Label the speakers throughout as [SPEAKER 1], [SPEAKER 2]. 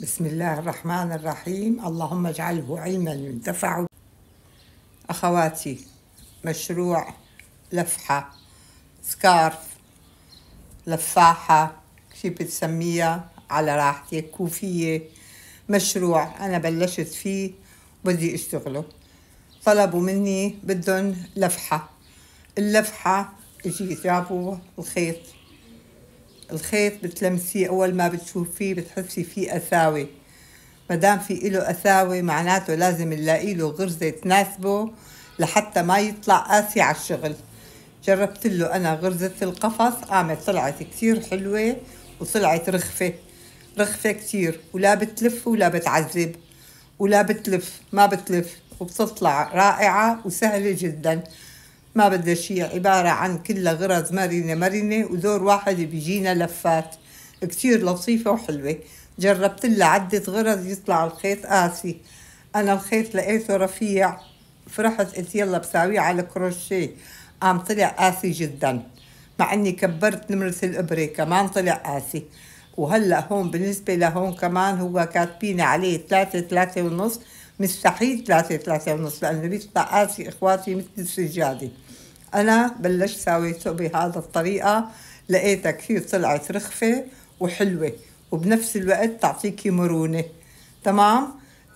[SPEAKER 1] بسم الله الرحمن الرحيم اللهم اجعله علما ينتفع أخواتي مشروع لفحة سكارف لفاحة شي بتسميها على راحتك كوفية مشروع أنا بلشت فيه وبدي أشتغله طلبوا مني بدهم لفحة اللفحة اجي جابوا الخيط الخيط بتلمسيه أول ما بتشوفيه بتحسي فيه أساوي مدام في إله أساوي معناته لازم نلاقي له غرزة تناسبه لحتى ما يطلع قاسي على الشغل جربت له أنا غرزة القفص قامت طلعت كتير حلوة وطلعت رخفة رخفة كتير ولا بتلف ولا بتعذب ولا بتلف ما بتلف وبتطلع رائعة وسهلة جداً ما بدها شيء عبارة عن كلها غرز مرنة مرنة ودور واحد بيجينا لفات كتير لطيفة وحلوة جربت لها عدة غرز يطلع الخيط قاسي أنا الخيط لقيته رفيع فرحت قلت يلا بساويه على الكروشيه قام طلع قاسي جدا مع اني كبرت نمرة الابرة كمان طلع قاسي وهلا هون بالنسبة لهون كمان هو كاتبين عليه ثلاثة ثلاثة ونص مستحيل ثلاثة ثلاثة ونص لأنه بيطلع قاسي إخواتي مثل السجادة أنا بلشت ساويته بهذا الطريقة لقيتها كثير طلعت رخفة وحلوة وبنفس الوقت تعطيكي مرونة تمام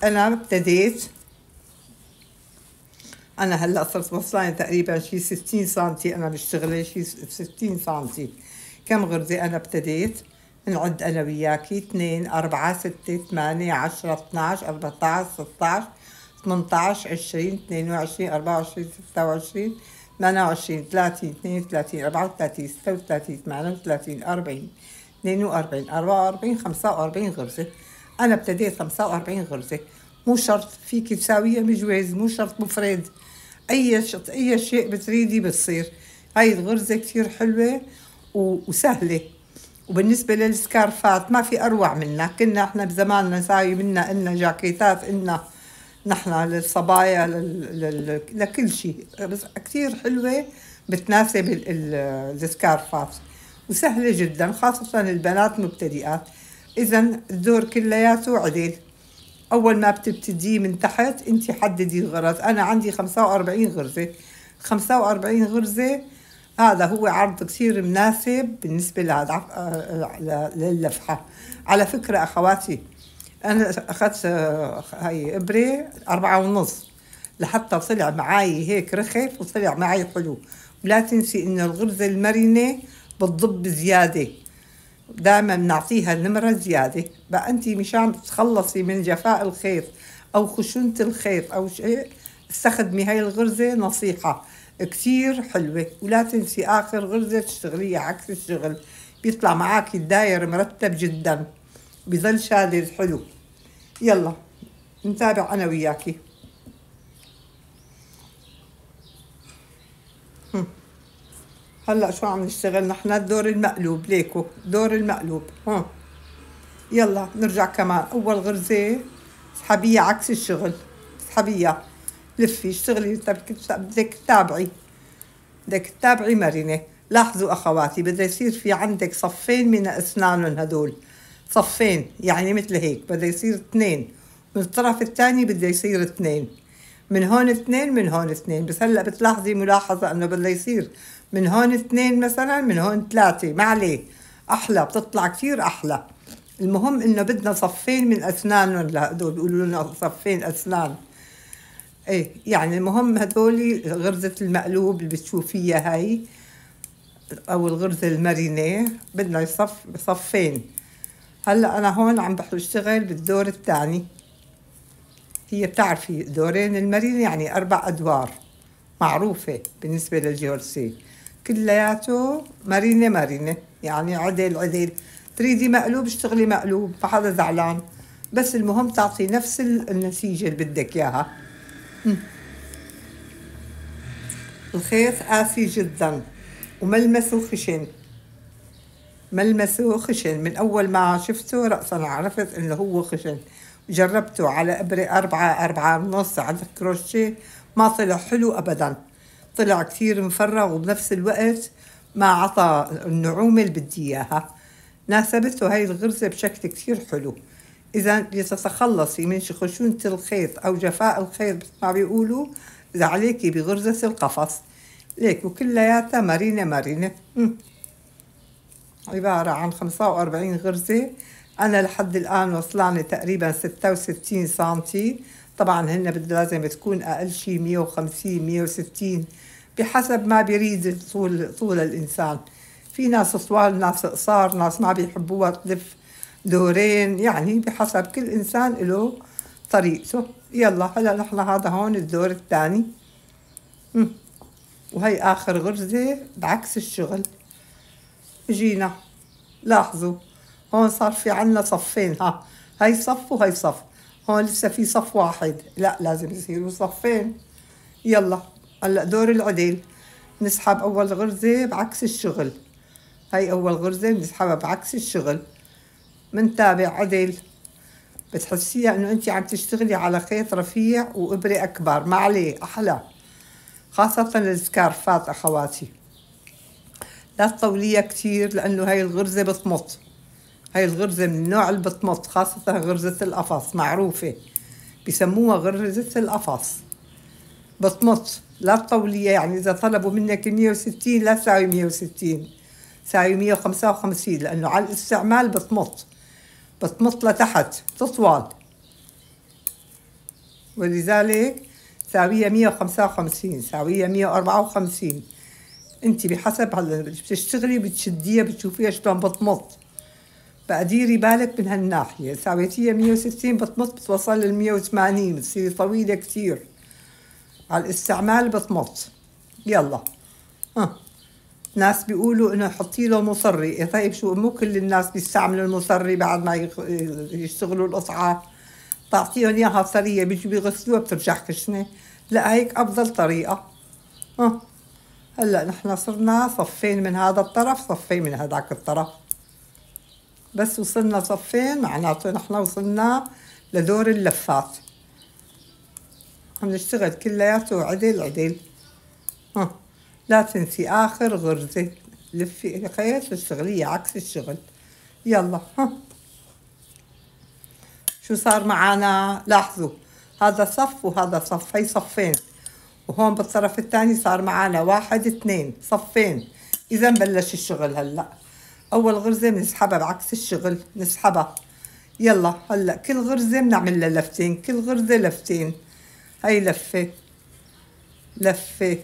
[SPEAKER 1] أنا ابتديت أنا هلا صرت وصلاني تقريبا شي 60 سنتي أنا بشتغل شي 60 سنتي كم غرزة أنا ابتديت نعد أنا وياكي 2 4 6 8 10 12 14 16 18 20 22 24 26 28 30 32 34 36 38 40 42 44 45 غرزة أنا ابتديت 45 غرزة مو شرط فيك تساويها مجواز مو شرط مفرد أي شط أي شيء بتريدي بتصير هاي الغرزة كثير حلوة وسهلة وبالنسبة للسكارفات ما في أروع منها كنا احنا بزماننا ساوي منا إلنا جاكيتات إلنا نحن للصبايا لل... لكل شيء بس كثير حلوة بتناسب السكارفات وسهلة جدا خاصة البنات مبتدئات إذا الدور كلياته عدل أول ما بتبتديه من تحت أنت حددي الغرز أنا عندي 45 غرزة 45 غرزة هذا هو عرض كثير مناسب بالنسبة آه، آه، للفحة على فكرة أخواتي انا اخذت آه، هاي ابره أربعة ونص لحتى طلع معي هيك رخف وطلع معي حلو ولا تنسي انه الغرزه المرنه بتضب زياده دائما بنعطيها نمره زياده بقى انت مشان تتخلصي من جفاء الخيط او خشونه الخيط او شيء استخدمي هاي الغرزه نصيحه كتير حلوة ولا تنسي آخر غرزة تشتغليها عكس الشغل بيطلع معاكي الداير مرتب جداً بظل شادد حلو يلا نتابع انا وياكي هلا شو عم نشتغل نحن الدور المقلوب ليكو دور المقلوب ها يلا نرجع كمان اول غرزه اسحبيها عكس الشغل اسحبيها لفي اشتغلي بدك تتابعي بدك تتابعي مرنه لاحظوا اخواتي بده يصير في عندك صفين من اسنانهم هدول صفين يعني مثل هيك بده يصير اثنين من الطرف الثاني بده يصير اثنين من هون اثنين من هون اثنين بس هلا بتلاحظي ملاحظة انه بده يصير من هون اثنين مثلا من هون ثلاثة ما عليه احلى بتطلع كثير احلى المهم انه بدنا صفين من اسنانهم لهدول بيقولوا لنا صفين اسنان ايه يعني المهم هدول غرزة المقلوب اللي بتشوفيها هاي او الغرزة المرنة بدنا يصف صفين هلا انا هون عم بشتغل بالدور الثاني هي بتعرفي دورين المرين يعني اربع ادوار معروفه بالنسبه للجورسي كلياته مرينه مرينه يعني عدل عدل تريدي مقلوب اشتغلي مقلوب ما حدا زعلان بس المهم تعطي نفس النتيجه اللي بدك اياها الخيط قاسي جدا وملمسه خشن ملمسه خشن من أول ما شفته رأسا عرفت إنه هو خشن جربته على إبرة أربعة أربعة ونص على الكروشيه ما طلع حلو أبدا طلع كتير مفرغ وبنفس الوقت ما عطى النعومة اللي بدي إياها ناسبته هاي الغرزة بشكل كتير حلو إذا لتتخلصي من خشونة الخيط أو جفاء الخيط مثل ما بيقولوا إذا عليكي بغرزة القفص ليك وكلياتها مرينة مرينة عبارة عن 45 غرزة أنا لحد الآن وصلاني تقريبا 66 سنتي طبعا هن لازم تكون أقل شي 150 160 بحسب ما بيريد طول طول الإنسان في ناس طوال ناس قصار ناس ما بيحبوها تلف دورين يعني بحسب كل إنسان له طريقته يلا هلا نحن هذا هون الدور الثاني وهي آخر غرزة بعكس الشغل جينا لاحظوا هون صار في عنا صفين ها هي صف وهي صف هون لسه في صف واحد لا لازم يصيروا صفين يلا هلا دور العديل نسحب اول غرزه بعكس الشغل هي اول غرزه بنسحبها بعكس الشغل منتابع عدل بتحسيها انه انت عم تشتغلي على خيط رفيع وابره اكبر ما عليه احلى خاصه السكارفات اخواتي تطوليها كثير لأنه هاي الغرزة بتمط هاي الغرزة من النوع اللي بتمط خاصة غرزة القفص معروفة بسموها غرزة القفص بتمط لا تطوليها يعني إذا طلبوا منك 160 لا تساوي 160 تساوي 155 لأنه على الاستعمال بتمط بتمط لتحت بتطول ولذلك ساوية 155 ساوية 154 انت بحسب على بتشتغلي بتشديها بتشوفيها شلون بتمط فديري بالك من هالناحية ساويتيها 160 بتمط بتوصل لل 180 بتصير طويلة كثير على الاستعمال بتمط يلا ها ناس بيقولوا انه حطي له مصري إيه طيب شو مو كل الناس بيستعملوا المصري بعد ما يشتغلوا القطعة تعطيهم اياها صريه بيجوا بيغسلوها بترجع خشنة لا هيك افضل طريقة ها هلا نحن صرنا صفين من هذا الطرف صفين من هذاك الطرف بس وصلنا صفين معناته نحن وصلنا لدور اللفات عم نشتغل كلياته عدل عدل ها لا تنسي اخر غرزه لفي الخيط الشغلية عكس الشغل يلا ها شو صار معنا لاحظوا هذا صف وهذا صف هي صفين وهون بالطرف الثاني صار معانا واحد اثنين صفين اذا بلش الشغل هلا اول غرزه بنسحبها بعكس الشغل نسحبها يلا هلا كل غرزه بنعمل لها لفتين كل غرزه لفتين هاي لفه لفه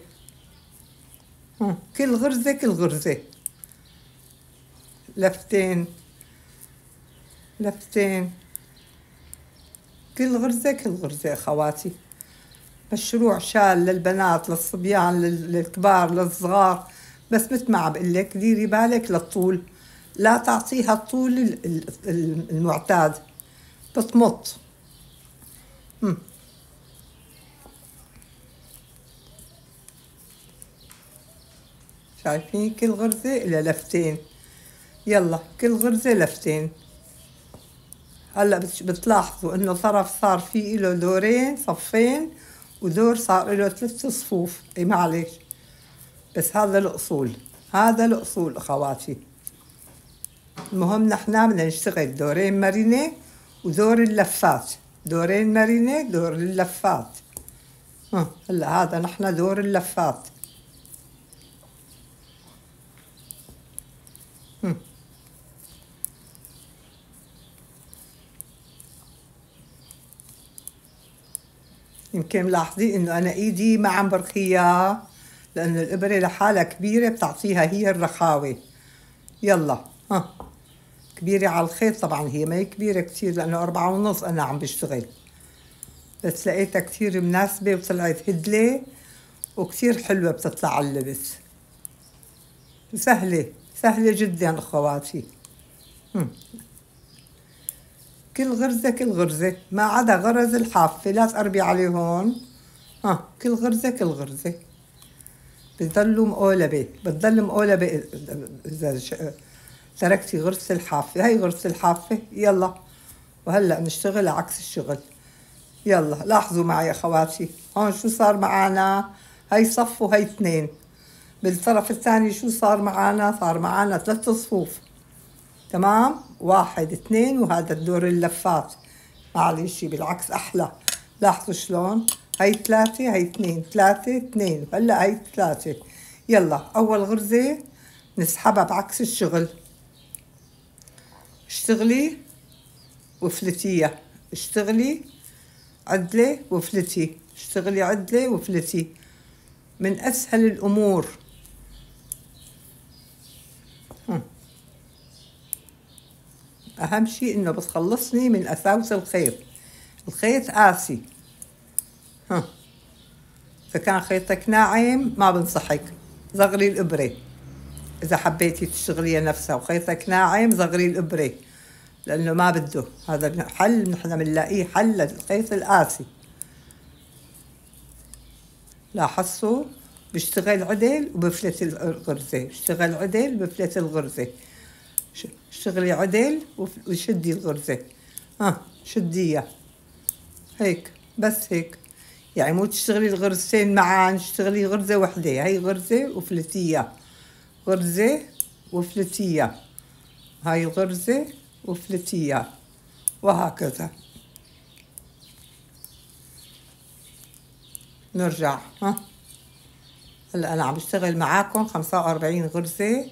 [SPEAKER 1] كل غرزه كل غرزه لفتين لفتين كل غرزه كل غرزه اخواتي مشروع شال للبنات للصبيان للكبار للصغار بس مثل ما عم بقول لك ديري بالك للطول لا تعطيها الطول المعتاد بتمط شايفين كل غرزة إلى لفتين يلا كل غرزة لفتين هلا بتلاحظوا انه طرف صار فيه له دورين صفين وذور صار له ثلاث صفوف اي معلش بس هذا الاصول هذا الاصول اخواتي المهم نحن بدنا نشتغل دورين مرينه ودور اللفات دورين مرينه دور اللفات هلا هذا نحن دور اللفات كان ملاحظين انه انا ايدي ما عم برخيها لانه الابره لحالها كبيره بتعطيها هي الرخاوه يلا ها كبيرة على الخيط طبعا هي ما هي كبيرة كثير لأنه أربعة ونص أنا عم بشتغل بس لقيتها كثير مناسبة وطلعت هدلة وكثير حلوة بتطلع على اللبس سهلة سهلة جدا أخواتي كل غرزة كل غرزة ما عدا غرز الحافة لا تقربي عليه هون اه كل غرزة كل غرزة بتضلوا مقولبة بتضل مقولبة إذا تركتي غرزة الحافة هاي غرزة الحافة يلا وهلأ نشتغل عكس الشغل يلا لاحظوا معي أخواتي هون شو صار معنا هاي صف وهي اثنين بالطرف الثاني شو صار معنا صار معنا ثلاث صفوف تمام واحد اثنين وهذا الدور اللفات معلش بالعكس احلى لاحظوا شلون هاي ثلاثة هاي اثنين ثلاثة اثنين هلا هاي ثلاثة يلا اول غرزة نسحبها بعكس الشغل اشتغلي وفلتيها اشتغلي عدلة وفلتي اشتغلي عدلة وفلتي من اسهل الامور أهم شيء إنه بتخلصني من أساوس الخيط الخيط قاسي ها إذا كان خيطك ناعم ما بنصحك صغري الإبرة إذا حبيتي تشغلي نفسها وخيطك ناعم صغري الإبرة لأنه ما بده هذا حل نحن بنلاقيه حل للخيط القاسي لاحظوا بيشتغل عدل وبفلت الغرزة بيشتغل عدل بفلت الغرزة شغلي عدل وشدي الغرزة ها شديها هيك بس هيك يعني مو تشتغلي الغرزتين معا تشتغلي غرزة وحدة هاي غرزة وفلتية غرزة وفلتية هاي غرزة وفلتية وهكذا نرجع ها هلا انا عم بشتغل معاكم خمسة وأربعين غرزة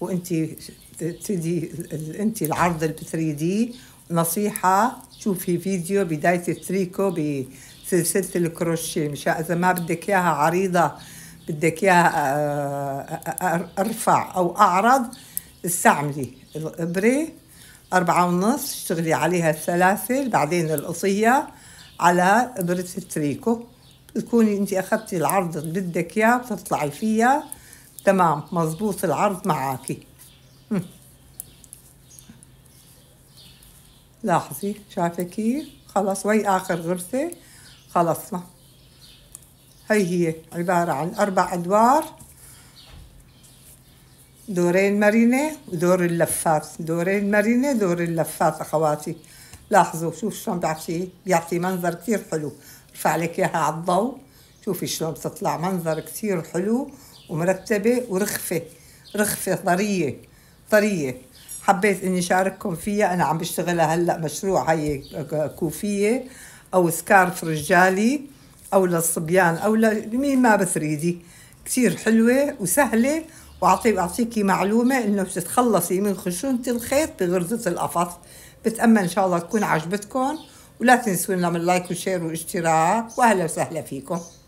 [SPEAKER 1] وانتي تبتدي انت العرض ال 3 دي نصيحه شوفي فيديو بدايه التريكو بسلسله الكروشيه مش اذا ما بدك اياها عريضه بدك اياها آه، آه، آه، ارفع او اعرض استعملي الابره أربعة ونص اشتغلي عليها السلاسل بعدين القصية على إبرة التريكو تكوني انت أخدتي العرض اللي بدك إياه بتطلعي فيها تمام مظبوط العرض معاكي لاحظي شايفه كيف خلص وهي اخر غرفه خلصنا هي هي عباره عن اربع ادوار دورين مرينه ودور اللفات دورين مرينه دور اللفات اخواتي لاحظوا شوف شلون بيعطي بيعطي منظر كثير حلو ارفع لك اياها على الضوء شوفي شلون بتطلع منظر كثير حلو ومرتبه ورخفه رخفه طريه طريه حبيت اني شارككم فيها انا عم بشتغلها هلا مشروع هي كوفيه او سكارف رجالي او للصبيان او لمين ما بتريدي كثير حلوه وسهله واعطي اعطيكي معلومه انه بتتخلصي من خشونه الخيط بغرزه القفص بتامل ان شاء الله تكون عجبتكم ولا تنسوا نعمل لايك وشير واشتراك واهلا وسهلا فيكم